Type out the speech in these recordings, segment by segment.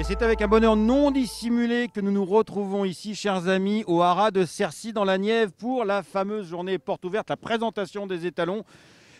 Et c'est avec un bonheur non dissimulé que nous nous retrouvons ici, chers amis, au haras de Cercy dans la Nièvre pour la fameuse journée porte ouverte, la présentation des étalons.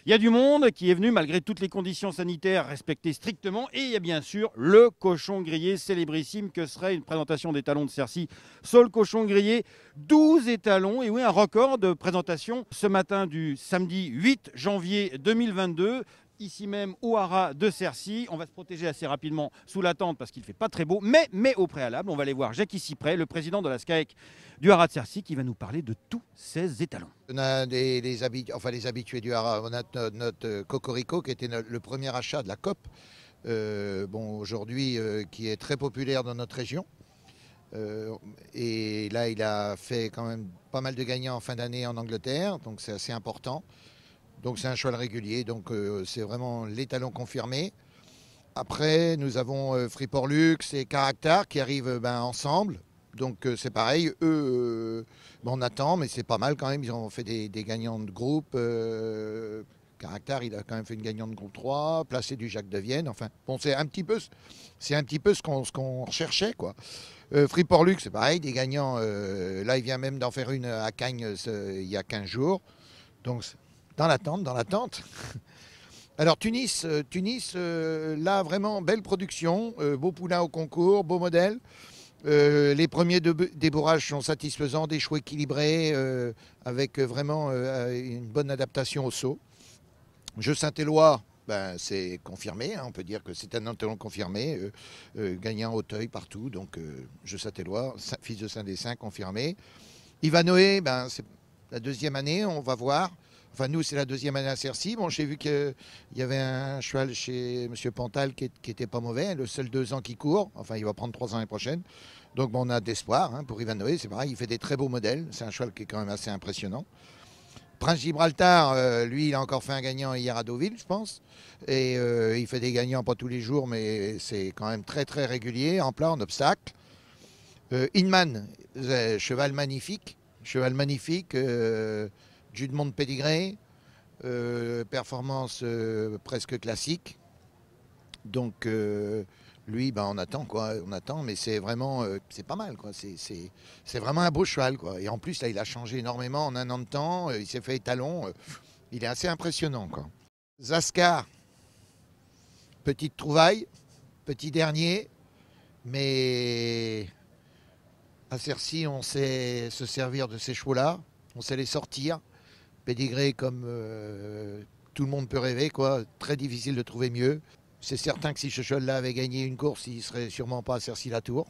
Il y a du monde qui est venu malgré toutes les conditions sanitaires respectées strictement. Et il y a bien sûr le cochon grillé célébrissime que serait une présentation des de Cercy. Sol cochon grillé, 12 étalons. Et oui, un record de présentation ce matin du samedi 8 janvier 2022 ici même au haras de Cercy. On va se protéger assez rapidement sous la tente parce qu'il ne fait pas très beau. Mais, mais au préalable, on va aller voir Jacques Cyprès, le président de la SCAEC du haras de Cercy, qui va nous parler de tous ses étalons. On a des, les habitués du haras. On a notre, euh, Cocorico qui était le premier achat de la COP. Euh, bon, aujourd'hui, euh, qui est très populaire dans notre région. et là, il a fait quand même pas mal de gagnants en fin d'année en Angleterre, donc c'est assez important. Donc c'est un choix régulier, donc euh, c'est vraiment l'étalon confirmé. Après, nous avons euh, Freeport Lux et Caractar qui arrivent ben, ensemble. Donc euh, c'est pareil, eux, on attend, mais c'est pas mal quand même. Ils ont fait des, gagnants de groupe. Caractar, il a quand même fait une gagnante de groupe 3, placé du Jacques de Vienne. Enfin, bon, c'est un petit peu, c'est un petit peu ce qu'on qu'on recherchait, quoi. Freeport Lux, c'est pareil, des gagnants. là, il vient même d'en faire une à Cagnes il y a 15 jours. Donc, dans l'attente, dans l'attente. Alors Tunis, euh, Tunis, euh, là vraiment belle production, euh, beau poulain au concours, beau modèle. les premiers débourrages sont satisfaisants, des choix équilibrés, avec vraiment une bonne adaptation au saut. Jeu Saint-Éloi, ben, c'est confirmé, hein, on peut dire que c'est un entelon confirmé, gagnant Auteuil partout, donc Jeu Saint-Éloi, fils de Saint-Dessin confirmé. Ivanoé, ben, c'est la deuxième année, on va voir. Enfin, nous, c'est la deuxième année à Cercy. Bon, j'ai vu qu'il y avait un cheval chez M. Pantal qui, n'était pas mauvais, le seul deux ans qui court. Enfin, il va prendre trois ans l'année prochaine. Donc, on a d'espoir hein, pour Ivan Noé. C'est pareil, il fait des très beaux modèles. C'est un cheval qui est quand même assez impressionnant. Prince Gibraltar, euh, lui, il a encore fait un gagnant hier à Deauville, je pense. Et euh, il fait des gagnants pas tous les jours, mais c'est quand même très très régulier, en plat, en obstacle. Euh, Inman, cheval magnifique. Cheval magnifique monde Pédigré, euh, performance euh, presque classique. Donc euh, lui, ben, on attend quoi, on attend, mais c'est vraiment, c'est pas mal quoi. C'est vraiment un beau cheval quoi. Et en plus là, il a changé énormément en un an de temps. il s'est fait étalon. il est assez impressionnant quoi. Zaskar, petite trouvaille, petit dernier, mais à Cercy, on sait se servir de ces chevaux là, on sait les sortir pédigré comme euh, tout le monde peut rêver, quoi. Très difficile de trouver mieux. C'est certain que si Chechol là avait gagné une course, il serait sûrement pas à Cercy-la-Tour.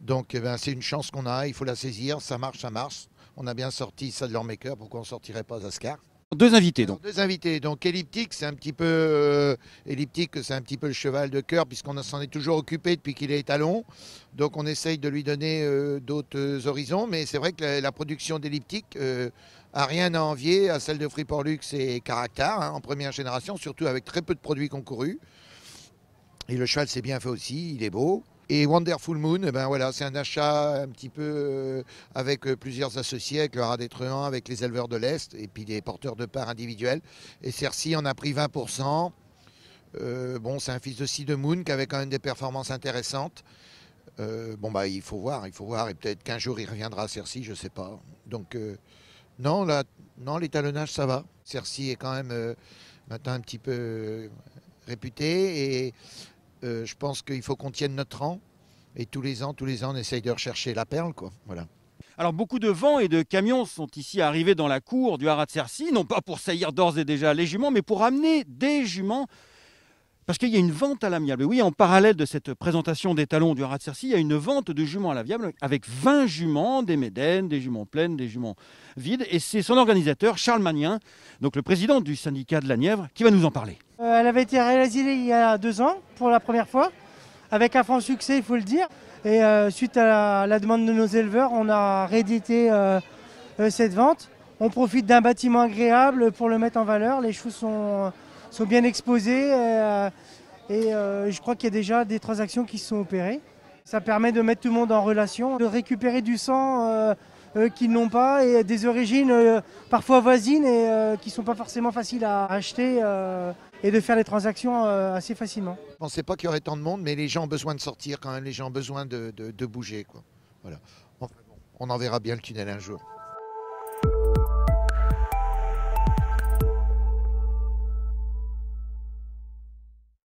Donc eh ben, c'est une chance qu'on a, il faut la saisir, ça marche, ça marche. On a bien sorti ça de leur maker, pourquoi on sortirait pas Ascar deux invités donc. deux invités. Donc elliptique, c'est un petit peu euh, elliptique, c'est un petit peu le cheval de cœur puisqu'on s'en est toujours occupé depuis qu'il est étalon. Donc on essaye de lui donner euh, d'autres euh, horizons, mais c'est vrai que la, production d'elliptique a rien à envier à celle de freeport Luxe et Caractère hein, en première génération, surtout avec très peu de produits concourus. Et le cheval s'est bien fait aussi, il est beau. Et Wonderful Moon, eh ben voilà, c'est un achat un petit peu euh, avec euh, plusieurs associés, avec le Rat des avec les éleveurs de l'Est et puis des porteurs de parts individuels. Et Cercy en a pris 20%. Euh, bon, c'est un fils de Moon qui avait quand même des performances intéressantes. bon, bah, il faut voir, il faut voir. Et peut-être qu'un jour, il reviendra à Cercy, je ne sais pas. Donc, non, là, non, l'étalonnage, ça va. Cercy est quand même maintenant un petit peu réputé. Et euh, je pense qu'il faut qu'on tienne notre rang. Et tous les ans, tous les ans, on essaye de rechercher la perle, quoi. Voilà. Alors beaucoup de vents et de camions sont ici arrivés dans la cour du haras de non pas pour saillir d'ores et déjà les juments, mais pour amener des juments. Parce qu'il y a une vente à l'amiable. Oui, en parallèle de cette présentation des talons du haras de Cercy, il y a une vente de juments à la l'amiable avec 20 juments, des médènes, des juments pleines, des juments vides. Et c'est son organisateur, Charles Magnin, donc le président du syndicat de la Nièvre, qui va nous en parler. Euh, elle avait été réalisée il y a deux ans pour la première fois, avec un franc succès, il faut le dire. Et euh, suite à la, demande de nos éleveurs, on a réédité euh, cette vente. On profite d'un bâtiment agréable pour le mettre en valeur. Les choux sont, bien exposés et, je crois qu'il y a déjà des transactions qui se sont opérées. Ça permet de mettre tout le monde en relation, de récupérer du sang euh, qui n'ont pas et des origines euh, parfois voisines et euh, qui ne sont pas forcément faciles à acheter et de faire les transactions assez facilement. Je ne pensais pas qu'il y aurait tant de monde, mais les gens ont besoin de sortir quand même, les gens ont besoin de, bouger. Quoi. Voilà. on en verra bien le tunnel un jour.